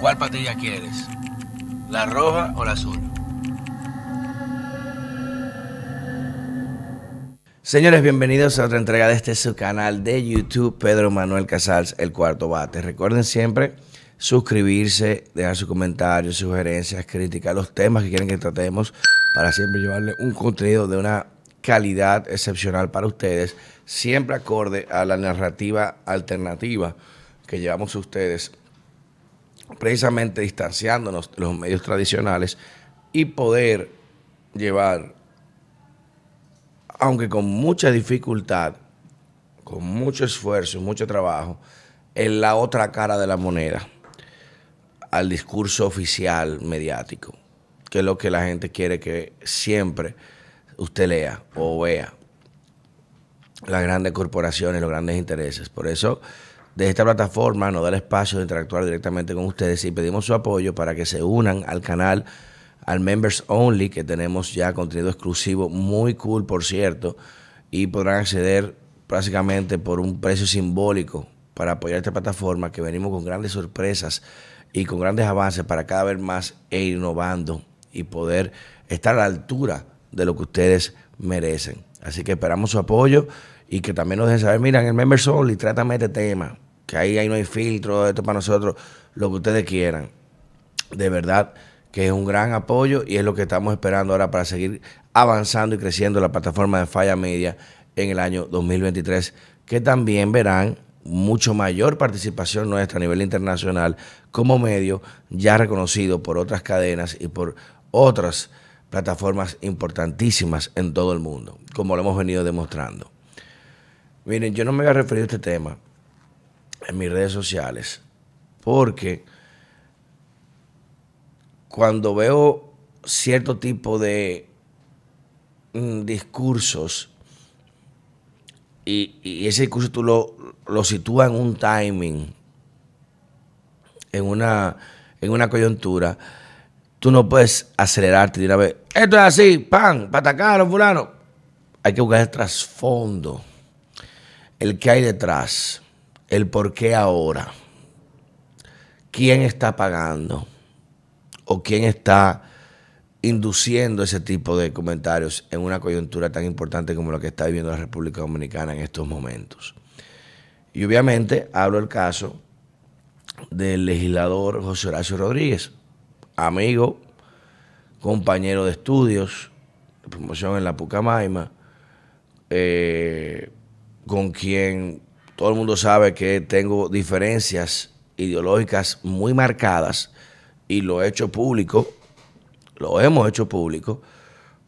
¿Cuál patilla quieres? ¿La roja o la azul? Señores, bienvenidos a otra entrega de este su canal de YouTube, Pedro Manuel Casals, El Cuarto Bate. Recuerden siempre suscribirse, dejar sus comentarios, sugerencias, críticas, los temas que quieren que tratemos para siempre llevarle un contenido de una calidad excepcional para ustedes, siempre acorde a la narrativa alternativa que llevamos a ustedes precisamente distanciándonos de los medios tradicionales y poder llevar, aunque con mucha dificultad, con mucho esfuerzo y mucho trabajo, en la otra cara de la moneda al discurso oficial mediático, que es lo que la gente quiere que siempre usted lea o vea. Las grandes corporaciones, los grandes intereses. Por eso de esta plataforma nos da el espacio de interactuar directamente con ustedes y pedimos su apoyo para que se unan al canal, al Members Only, que tenemos ya contenido exclusivo, muy cool por cierto, y podrán acceder prácticamente por un precio simbólico para apoyar esta plataforma que venimos con grandes sorpresas y con grandes avances para cada vez más e innovando y poder estar a la altura de lo que ustedes merecen. Así que esperamos su apoyo y que también nos dejen saber, mira, el Member Soul y trátame este tema, que ahí, ahí no hay filtro, esto para nosotros, lo que ustedes quieran. De verdad que es un gran apoyo y es lo que estamos esperando ahora para seguir avanzando y creciendo la plataforma de Falla Media en el año 2023, que también verán mucho mayor participación nuestra a nivel internacional como medio ya reconocido por otras cadenas y por otras plataformas importantísimas en todo el mundo, como lo hemos venido demostrando. Miren, yo no me voy a referir a este tema en mis redes sociales porque cuando veo cierto tipo de mm, discursos y, ese discurso tú lo, sitúas en un timing, en una, en una coyuntura, tú no puedes acelerarte decir a ver, Esto es así, pan, los fulano. Hay que buscar el trasfondo el que hay detrás, el por qué ahora, quién está pagando o quién está induciendo ese tipo de comentarios en una coyuntura tan importante como la que está viviendo la República Dominicana en estos momentos. Y obviamente hablo el caso del legislador José Horacio Rodríguez, amigo, compañero de estudios, de promoción en la Pucamaima, eh, con quien todo el mundo sabe que tengo diferencias ideológicas muy marcadas y lo he hecho público, lo hemos hecho público,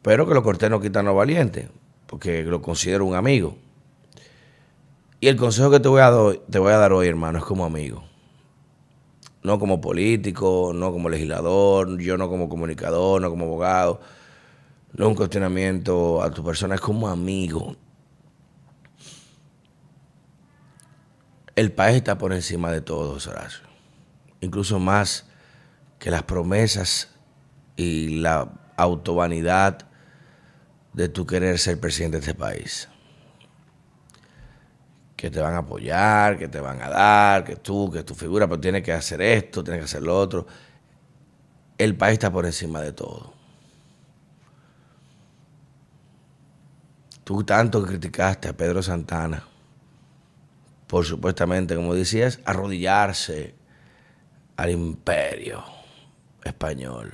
pero que lo corté no quita valiente, porque lo considero un amigo. Y el consejo que te voy a, te voy a dar hoy, hermano, es como amigo. No como político, no como legislador, yo no como comunicador, no como abogado. No un cuestionamiento a tu persona, es como amigo. El país está por encima de todos, Horacio. Incluso más que las promesas y la autovanidad de tu querer ser presidente de este país. Que te van a apoyar, que te van a dar, que tú, que tu figura, pero tienes que hacer esto, tienes que hacer lo otro. El país está por encima de todo. Tú tanto criticaste a Pedro Santana por supuestamente, como decías, arrodillarse al imperio español.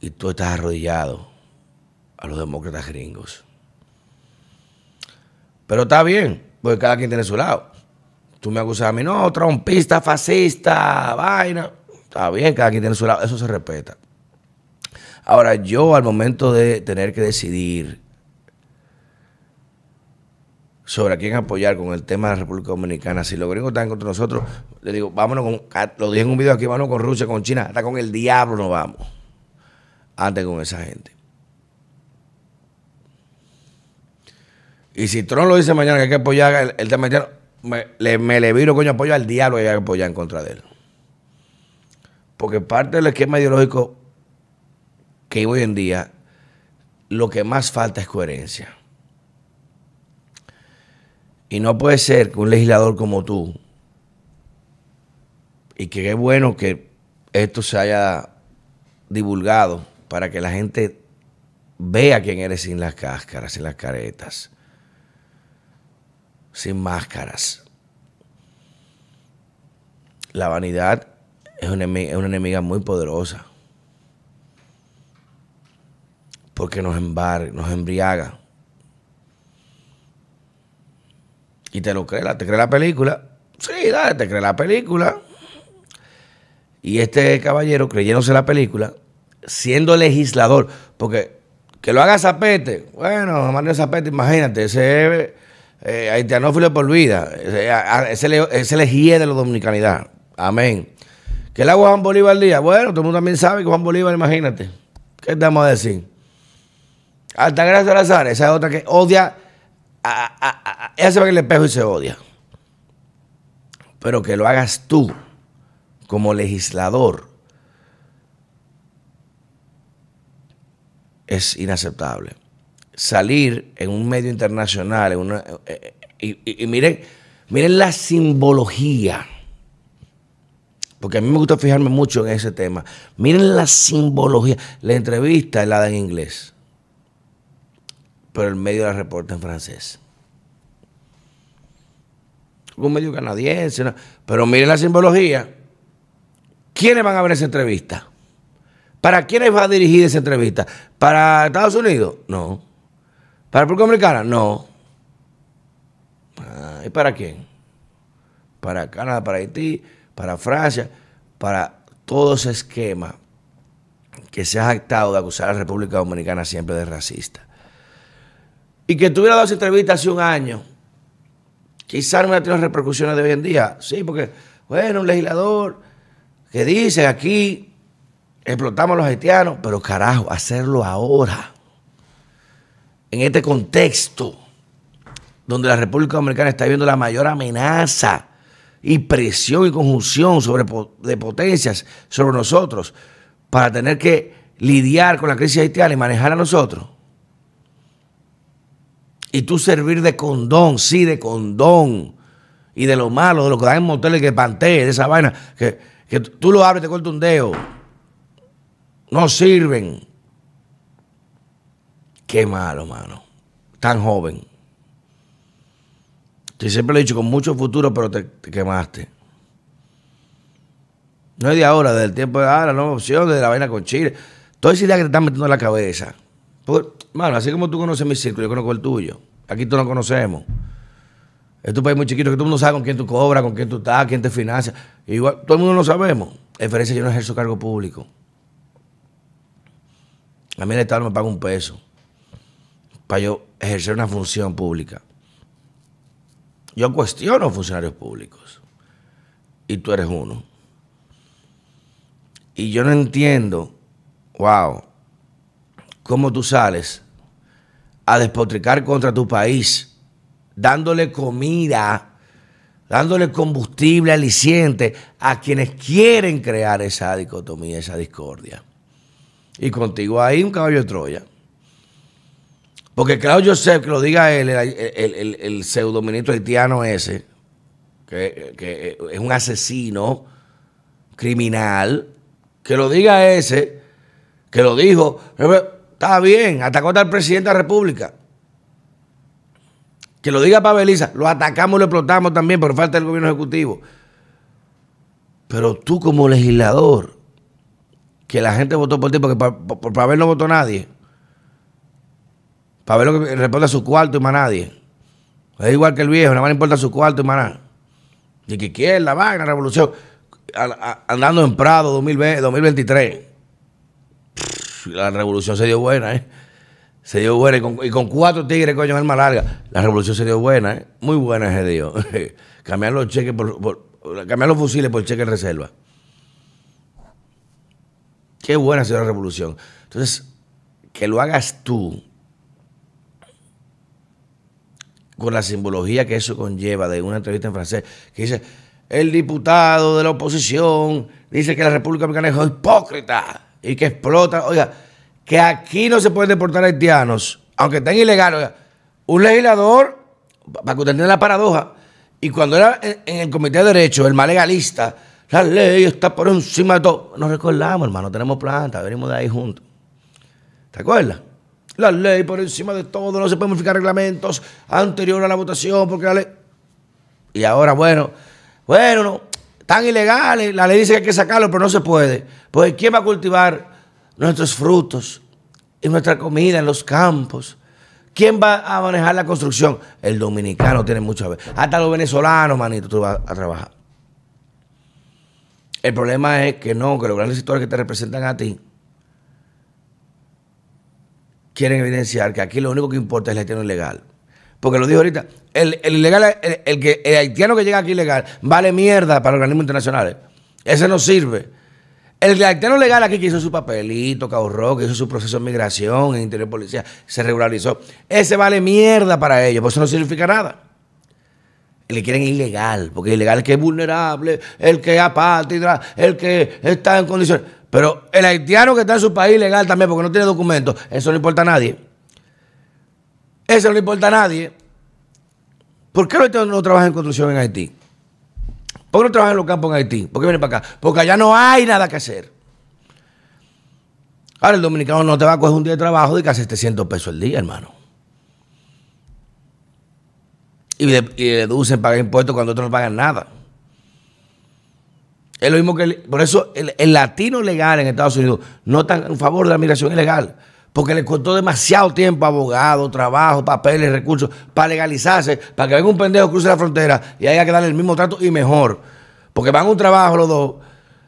Y tú estás arrodillado a los demócratas gringos. Pero está bien, porque cada quien tiene su lado. Tú me acusas a mí, no, trompista, fascista, vaina. Está bien, cada quien tiene su lado, eso se respeta. Ahora, yo al momento de tener que decidir sobre a quién apoyar con el tema de la República Dominicana. Si los gringos están contra nosotros, le digo, vámonos con, lo dije en un video aquí, vámonos con Rusia, con China, hasta con el diablo nos vamos. Antes con esa gente. Y si Trump lo dice mañana que hay que apoyar el, tema me le, me le viro, coño, apoyo al diablo que hay que apoyar en contra de él. Porque parte del esquema ideológico que hoy en día, lo que más falta es coherencia. Y no puede ser que un legislador como tú, y que es bueno que esto se haya divulgado para que la gente vea quién eres sin las cáscaras, sin las caretas, sin máscaras. La vanidad es una, enemiga muy poderosa porque nos, nos embriaga. Y te lo crees, te cree la película. Sí, dale, te cree la película. Y este caballero, creyéndose la película, siendo legislador, porque que lo haga Zapete, bueno, Manuel Zapete, imagínate, ese eh, haitianófilo por vida, ese, le ese, de la dominicanidad. Amén. ¿Qué le hago a Juan Bolívar día? Bueno, todo el mundo también sabe que Juan Bolívar, imagínate. ¿Qué estamos a decir? Altagracia Lazar, esa es otra que odia ella se va en el espejo y se odia. Pero que lo hagas tú como legislador es inaceptable. Salir en un medio internacional, una, eh, eh, y, miren, miren la simbología, porque a mí me gusta fijarme mucho en ese tema. Miren la simbología, la entrevista es la de en inglés pero el medio la reporta en francés. Un medio canadiense, pero miren la simbología. ¿Quiénes van a ver esa entrevista? ¿Para quiénes va a dirigir esa entrevista? ¿Para Estados Unidos? No. ¿Para República Dominicana? No. Ah, ¿Y para quién? Para Canadá, para Haití, para Francia, para todo ese esquema que se ha jactado de acusar a la República Dominicana siempre de racista y que tuviera dado esa entrevista hace un año, quizás no hubiera tenido repercusiones de hoy en día. Sí, porque, bueno, un legislador que dice aquí explotamos a los haitianos, pero carajo, hacerlo ahora, en este contexto donde la República Dominicana está viendo la mayor amenaza y presión y conjunción sobre, de potencias sobre nosotros para tener que lidiar con la crisis haitiana y manejar a nosotros. Y tú servir de condón, sí, de condón. Y de lo malo, de lo que dan en moteles que pantee, de esa vaina. Que, tú lo abres, te corta un dedo. No sirven. Qué malo, mano. Tan joven. Te siempre lo he dicho, con mucho futuro, pero te, quemaste. No es de ahora, del tiempo de ahora, no opción, de la vaina con Chile. Todo ese día que te están metiendo en la cabeza. Porque, mano, así como tú conoces mi círculo, yo conozco el tuyo. Aquí tú no conocemos. tu este país muy chiquito que todo el mundo sabe con quién tú cobras, con quién tú estás, quién te financia. Igual, todo el mundo lo sabemos. En yo no ejerzo cargo público. A mí el Estado no me paga un peso para yo ejercer una función pública. Yo cuestiono funcionarios públicos. Y tú eres uno. Y yo no entiendo, wow, cómo tú sales a despotricar contra tu país, dándole comida, dándole combustible aliciente a quienes quieren crear esa dicotomía, esa discordia. Y contigo hay un caballo de Troya. Porque Claudio Joseph, que lo diga él, el, el, haitiano ese, que, que es un asesino criminal, que lo diga ese, que lo dijo, Está bien, atacó al presidente de la República. Que lo diga Paveliza... lo atacamos, lo explotamos también por falta del gobierno ejecutivo. Pero tú como legislador, que la gente votó por ti, porque por Pavel no votó nadie. Pavel lo que responde a su cuarto y más nadie. Es igual que el viejo, ...no le importa su cuarto y más nada. ni que quiere la vaina, revolución, andando en Prado 2023 la revolución se dio buena, ¿eh? Se dio buena. Y con, cuatro tigres, coño, en alma larga. La revolución se dio buena, ¿eh? Muy buena, se dio cambiar los cheques por, Cambiar los fusiles por cheques reserva. Qué buena se dio la revolución. Entonces, que lo hagas tú con la simbología que eso conlleva de una entrevista en francés, que dice, el diputado de la oposición dice que la República mexicana es hipócrita y que explota, Oiga, que aquí no se puede deportar haitianos, aunque estén ilegales. Oiga, un legislador, para que usted entienda la paradoja, y cuando era en el Comité de Derecho, el más legalista, la ley está por encima de todo. Nos recordamos, hermano, tenemos planta, venimos de ahí juntos. ¿Te acuerdas? La ley por encima de todo, no se pueden modificar reglamentos anteriores a la votación, porque la ley. Y ahora, bueno, bueno, no, tan ilegales, la ley dice que hay que sacarlo, pero no se puede. Pues ¿quién va a cultivar nuestros frutos y nuestra comida en los campos? ¿Quién va a manejar la construcción? El dominicano tiene mucho a ver. Hasta los venezolanos, manito, tú vas a trabajar. El problema es que no, que los grandes sectores que te representan a ti quieren evidenciar que aquí lo único que importa es la gestión ilegal porque lo digo ahorita, el, el, que, haitiano que llega aquí ilegal vale mierda para organismos internacionales. Ese no sirve. El haitiano legal aquí que hizo su papelito, que ahorró, que hizo su proceso de migración en interior policía, se regularizó. Ese vale mierda para ellos, porque eso no significa nada. Le quieren ilegal, porque ilegal es que es vulnerable, el que es apátrida, el que está en condiciones. Pero el haitiano que está en su país ilegal también, porque no tiene documentos, eso no importa a nadie. Eso no le importa a nadie. ¿Por qué no, no trabajan en construcción en Haití? ¿Por qué no trabajan en los campos en Haití? ¿Por qué vienen para acá? Porque allá no hay nada que hacer. Ahora el dominicano no te va a coger un día de trabajo de casi 700 pesos al día, hermano. Y, de, deducen, pagan impuestos cuando otros no pagan nada. Es lo mismo que. por eso el, el, latino legal en Estados Unidos no está en favor de la migración ilegal porque le costó demasiado tiempo abogado, trabajo, papeles, recursos, para legalizarse, para que venga un pendejo cruce la frontera y haya que darle el mismo trato y mejor. Porque van a un trabajo los dos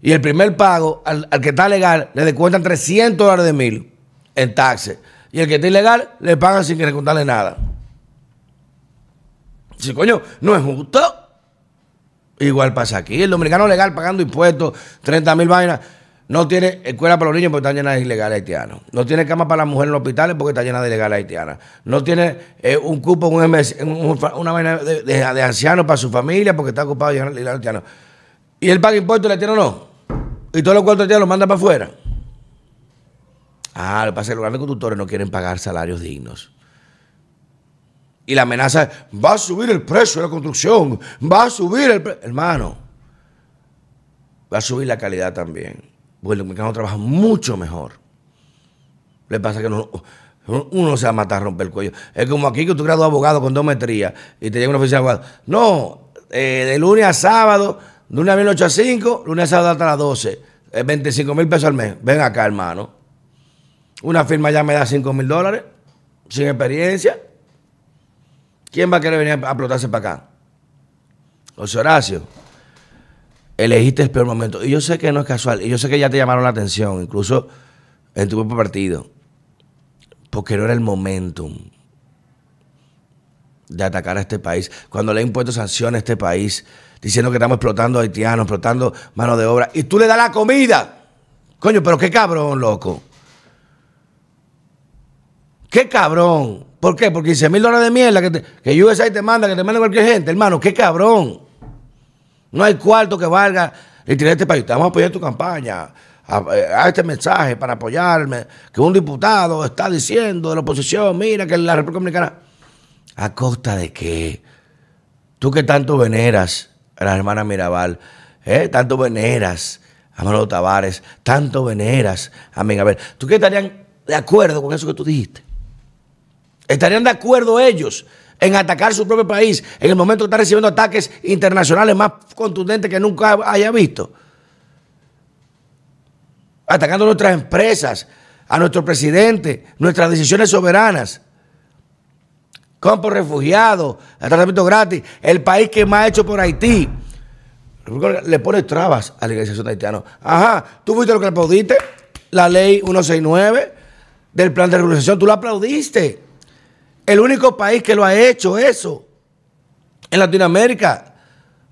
y el primer pago al, que está legal le descuentan 300 dólares de mil en taxes. Y el que está ilegal le pagan sin que le contarle nada. Si coño, no es justo. Igual pasa aquí. El dominicano legal pagando impuestos, 30 mil vainas. No tiene escuela para los niños porque está llena de ilegales haitianos. No tiene cama para las mujeres en los hospitales porque está llena de ilegales haitianas. No tiene eh, un cupo, un, un una de, ancianos para su familia porque está ocupado de ilegales haitianos. Y él paga impuestos, la o no. Y todos los cuartos lo manda para afuera. Ah, lo que pasa es que los grandes conductores no quieren pagar salarios dignos. Y la amenaza es, va a subir el precio de la construcción, va a subir el precio. Hermano, va a subir la calidad también porque el mercado trabaja mucho mejor. Le pasa que no, uno se va a matar a romper el cuello. Es como aquí que tú creas abogado con dos metrías y te llega una oficina de abogado. No, eh, de lunes a sábado, de una ocho a 5, lunes a sábado hasta las 12. Es 25 mil pesos al mes. Ven acá, hermano. Una firma ya me da 5 mil dólares, sin experiencia. ¿Quién va a querer venir a aplotarse para acá? José Horacio elegiste el peor momento. Y yo sé que no es casual. Y yo sé que ya te llamaron la atención, incluso en tu propio partido. Porque no era el momento de atacar a este país. Cuando le he impuesto sanciones a este país, diciendo que estamos explotando haitianos, explotando mano de obra. Y tú le das la comida. Coño, pero qué cabrón, loco. Qué cabrón. ¿Por qué? Porque 15 mil dólares de mierda que, te, que USA te manda, que te manda cualquier gente. Hermano, qué cabrón. No hay cuarto que valga el tiene este país. Te vamos a apoyar tu campaña. Eh, a, este mensaje para apoyarme. Que un diputado está diciendo de la oposición, mira que la República Dominicana. ¿A costa de qué? Tú que tanto veneras a la hermana Mirabal, ¿eh? tanto veneras a Manolo Tavares, tanto veneras a ver ¿Tú que estarían de acuerdo con eso que tú dijiste? ¿Estarían de acuerdo ellos? en atacar su propio país en el momento que está recibiendo ataques internacionales más contundentes que nunca haya visto. Atacando a nuestras empresas, a nuestro presidente, nuestras decisiones soberanas. Campos refugiados, tratamiento gratis, el país que más ha hecho por Haití. Le pone trabas a la legalización haitiana. Ajá, tú fuiste lo que aplaudiste, la ley 169 del plan de regularización, tú la aplaudiste. El único país que lo ha hecho eso en Latinoamérica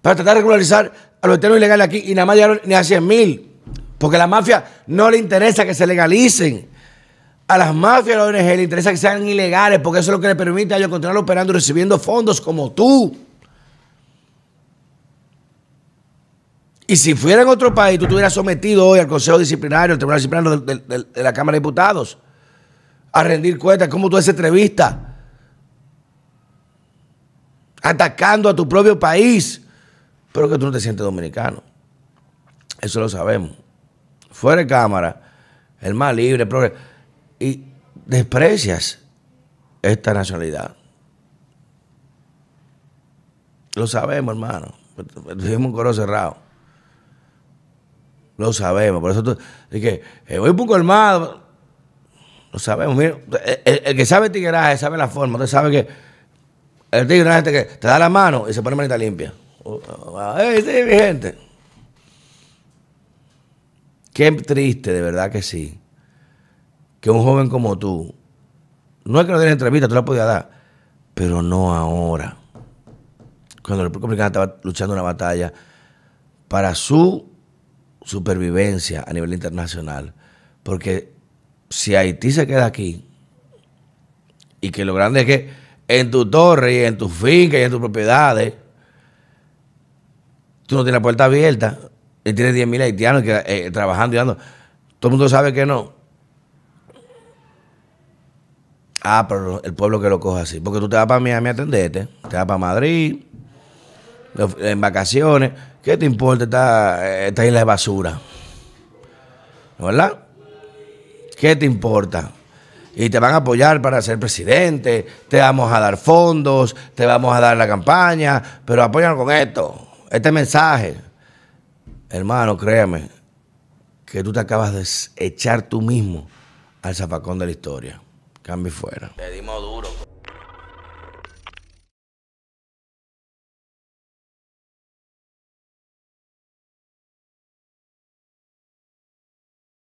para tratar de regularizar a los eternos ilegales aquí y nada más llegaron ni a 100 mil. Porque a la mafia no le interesa que se legalicen. A las mafias, a la ONG, le interesa que sean ilegales porque eso es lo que le permite a ellos continuar operando y recibiendo fondos como tú. Y si fuera en otro país, tú estuvieras sometido hoy al Consejo Disciplinario, al Tribunal Disciplinario de, la Cámara de Diputados, a rendir cuentas, como tú haces entrevista atacando a tu propio país, pero que tú no te sientes dominicano. Eso lo sabemos. Fuera de cámara, el más libre, progreso. y desprecias esta nacionalidad. Lo sabemos, hermano. Tuvimos un coro cerrado. Lo sabemos. Por eso tú, es que eh, voy un poco armado. Lo sabemos. el, que sabe tigueraje sabe la forma. Usted sabe que que te da la mano y se pone manita limpia. Oh, oh, oh. ¡Ey, sí, gente! Qué triste, de verdad que sí. Que un joven como tú, no es que no den entrevista, tú la podías dar, pero no ahora. Cuando el República Dominicana estaba luchando una batalla para su supervivencia a nivel internacional. Porque si Haití se queda aquí, y que lo grande es que en tu torre y en tu finca y en tus propiedades, tú no tienes la puerta abierta y tienes 10.000 haitianos eh, trabajando y dando. Todo el mundo sabe que no. Ah, pero el pueblo que lo coja así. Porque tú te vas para Miami a atenderte, te vas para Madrid, en vacaciones. ¿Qué te importa esta, esta isla de basura? ¿Verdad? ¿Qué te importa? y te van a apoyar para ser presidente, te vamos a dar fondos, te vamos a dar la campaña, pero apóyanos con esto, este mensaje. Hermano, créeme que tú te acabas de echar tú mismo al zapacón de la historia. Cambio fuera. duro.